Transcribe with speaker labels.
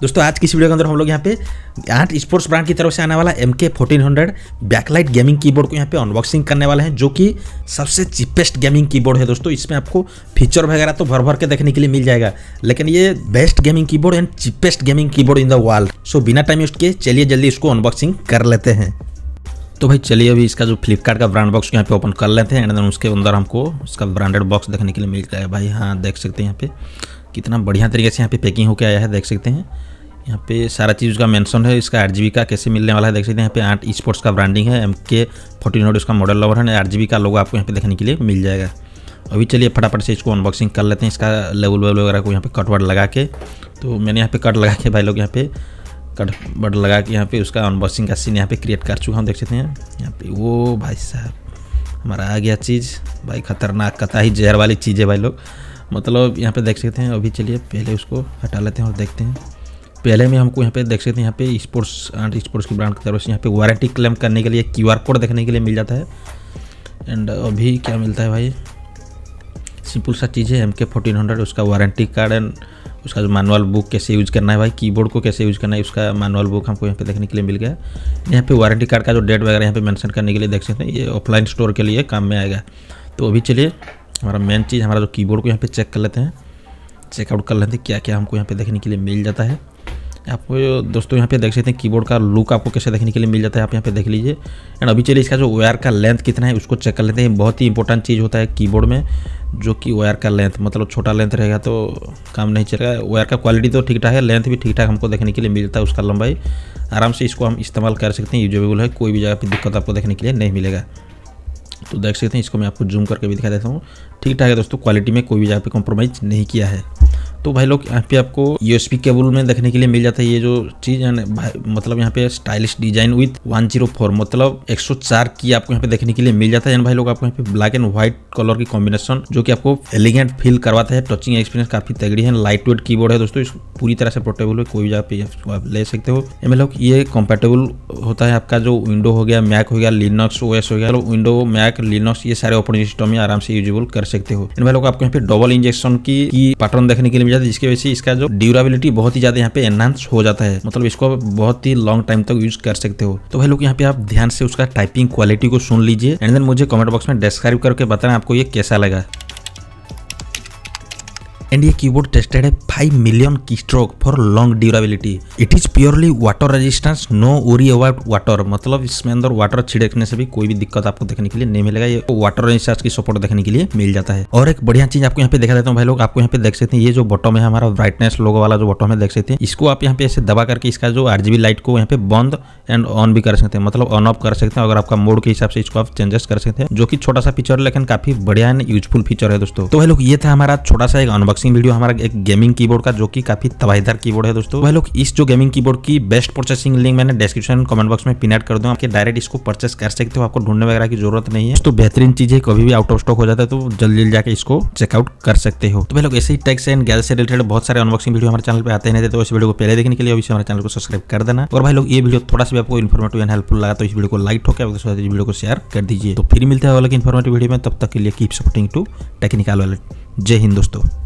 Speaker 1: दोस्तों आज की इस वीडियो के अंदर हम लोग यहाँ पे आठ स्पोर्ट्स ब्रांड की तरफ से आने वाला M K fourteen hundred backlight gaming keyboard को यहाँ पे अनबॉक्सिंग करने वाले हैं जो कि सबसे चीपेस्ट गेमिंग कीबोर्ड है दोस्तों इसमें आपको फीचर वगैरह तो भर भर के देखने के लिए मिल जाएगा लेकिन ये बेस्ट गेमिंग की एंड चीपेस्ट गेमिंग की इन द वर्ल्ड सो बिना टाइम वेस्ट किए चलिए जल्दी इसको अनबॉक्सिंग कर लेते हैं तो भाई चलिए अभी इसका जो फ्लिपकार्ट का ब्रांड बॉक्स यहाँ पे ओपन कर लेते हैं एंड देन उसके अंदर हमको इसका ब्रांडेड बॉक्स देखने के लिए मिल जाएगा भाई हाँ देख सकते हैं यहाँ पे कितना बढ़िया तरीके से यहाँ पे पैकिंग होकर आया है देख सकते हैं यहाँ पे सारा चीज़ उसका मेंशन है इसका आर का कैसे मिलने वाला है देख सकते हैं यहाँ पे आठ स्पोर्ट्स का ब्रांडिंग है एम के फोर्टीन उसका मॉडल लवर है आर का लोगो आपको यहाँ पे देखने के लिए मिल जाएगा अभी चलिए फटाफट से इसको अनबॉक्सिंग कर लेते हैं इसका लेवल वेवल वगैरह को यहाँ पे कट वर्ड लगा के तो मैंने यहाँ पे कट लगा के भाई लोग यहाँ पे कट वर्ड लगा के यहाँ पे उसका अनबॉक्सिंग का सीन यहाँ पे क्रिएट कर चुका हूँ देख सकते हैं यहाँ पे वो भाई साहब हमारा आ गया चीज़ भाई खतरनाक कता ही जहर वाली चीज़ है भाई लोग मतलब यहाँ पे देख सकते हैं अभी चलिए पहले उसको हटा लेते हैं और देखते हैं पहले में हमको यहाँ पे देख सकते हैं यहाँ पे स्पोर्ट्स एंड स्पोर्ट्स की ब्रांड की तरफ से यहाँ पे वारंटी क्लेम करने के लिए क्यू कोड देखने के लिए मिल जाता है एंड अभी क्या मिलता है भाई सिंपल सा चीज़ है एम के फोर्टीन हंड्रेड उसका वारंटी कार्ड एंड उसका जो मैनुअल बुक कैसे यूज़ करना है भाई कीबोर्ड को कैसे यूज़ करना है उसका मैनुअल बुक हमको यहाँ पे देखने के लिए मिल गया यहाँ पे वारंटी कार्ड का जो डेट वगैरह यहाँ पे मेंशन करने के लिए देख सकते हैं ये ऑफलाइन स्टोर के लिए काम में आएगा तो अभी चलिए हमारा मेन चीज़ हमारा जो कीबोर्ड को यहाँ पे चेक कर लेते हैं चेकआउट कर लेते हैं क्या क्या हमको यहाँ पे देखने के लिए मिल जाता है आपको दोस्तों यहाँ पे देख सकते हैं कीबोर्ड का लुक आपको कैसे देखने के लिए मिल जाता है आप यहाँ पे देख लीजिए एंड अभी चलिए इसका जो वायर का लेंथ कितना है उसको चेक कर लेते हैं बहुत ही इंपॉर्टेंट चीज़ होता है कीबोर्ड में जो कि वायर का लेंथ मतलब छोटा लेंथ रहेगा तो काम नहीं चलेगा वायर का क्वालिटी तो ठीक ठाक है लेंथ भी ठीक ठाक हमको देखने के लिए मिलता है उसका लंबाई आराम से इसको हम इस्तेमाल कर सकते हैं यूजेबल है कोई भी जगह पर दिक्कत आपको देखने के लिए नहीं मिलेगा तो देख सकते हैं इसको मैं आपको जूम करके भी दिखा देता हूँ ठीक ठाक है दोस्तों क्वालिटी में कोई भी जगह पे कॉम्प्रोमाइज़ नहीं किया है तो भाई लोग यहाँ पे आपको यू केबल में देखने के लिए मिल जाता है ये जो चीज़ है ना मतलब यहाँ पे stylish design with one zero four मतलब एक सौ चार की आपको यहाँ पे देखने के लिए मिल जाता है यानी भाई लोग आपको यहाँ पे ब्लैक एंड व्हाइट कलर की कॉम्बिनेशन जो कि आपको एलिगेंट फील करवाता है टचिंग एक्सपीरियंस काफ़ी तगड़ी है लाइट वेट कीबोर्ड है दोस्तों पूरी तरह से पोर्टेबल है कोई भी जगह पे आप ले सकते हो एम एल ये मतलब कंपेटेबल होता है आपका जो विंडो हो गया मैक हो गया लिनक्स ओ हो गया विंडो मैक लिनक्स ये सारे ऑपरेटिंग सिस्टम में आराम से यूजेबल कर सकते हो एम एल आपको यहाँ पे डबल इंजेक्शन की, की पैटर्न देखने के लिए मिल है जिसकी वजह से इसका जो ड्यूरेबिलिटी बहुत ही ज्यादा यहाँ पे एनहांस हो जाता है मतलब इसको बहुत ही लॉन्ग टाइम तक यूज कर सकते हो तो भाई लोग यहाँ पे आप ध्यान से उसका टाइपिंग क्वालिटी को सुन लीजिए एंड देन मुझे कमेंट बॉक्स में डिस्क्राइब करके बताना आपको ये कैसा लगा एंड ये कीबोर्ड टेस्टेड है five million key stroke for long durability it is purely water resistance no worry about water मतलब इसमें अंदर वाटर छिड़कने से भी कोई भी दिक्कत आपको देखने के लिए नहीं मिलेगा ये वाटर रेजिस्टेंस की सपोर्ट देखने के लिए मिल जाता है और एक बढ़िया चीज आपको यहाँ पे देखा देता हूँ भाई लोग आपको यहाँ पे देख सकते हैं ये जो बॉटम है हमारा ब्राइटनेस लोगो वाला जो बॉटम है देख सकते हैं इसको आप यहाँ पे ऐसे दबा करके इसका जो आर लाइट को यहाँ पे बंद एंड ऑन भी कर सकते हैं मतलब ऑन ऑफ कर सकते हैं अगर आपका मोड के हिसाब से इसको आप चेंजेस कर सकते हैं जो कि छोटा सा फीचर लेकिन काफी बढ़िया एंड यूजफुल फीचर है दोस्तों तो भाई लोग ये था हमारा छोटा सा एक अनबॉक्स अनबॉक्सिंग वीडियो हमारा एक गेमिंग कीबोर्ड का जो कि काफी तबाहीदार कीबोर्ड है दोस्तों भाई लोग इस जो गेमिंग कीबोर्ड की बेस्ट परचेसिंग लिंक मैंने डिस्क्रिप्शन कमेंट बॉक्स में पिनट कर दूँ आपके डायरेक्ट इसको परचेस कर सकते हो आपको ढूंढने वगैरह की जरूरत नहीं है तो बेहतरीन चीज है कभी भी आउट ऑफ स्टॉक हो जाता है तो जल्दी जल्दी जाकर इसको चेकआउट कर सकते हो तो भाई लोग ऐसे ही टैक्स एंड गैस से रिलेटेड बहुत सारे अनबॉक्सिंग वीडियो हमारे चैनल पर आते हैं तो इस वीडियो को पहले देखने के लिए अभी हमारे चैनल को सब्सक्राइब कर देना और भाई लोग ये वीडियो थोड़ा सा आपको इन्फॉर्मेटिव एंड हेल्पफुल लगा तो इस वीडियो को लाइक होकर इस वीडियो को शेयर कर दीजिए तो फिर मिलते हैं अलग इन्फॉर्मेटिव वीडियो में तब तक के लिए कीप सपोर्टिंग टू टेक्निकल वाले जय हिंद दोस्तों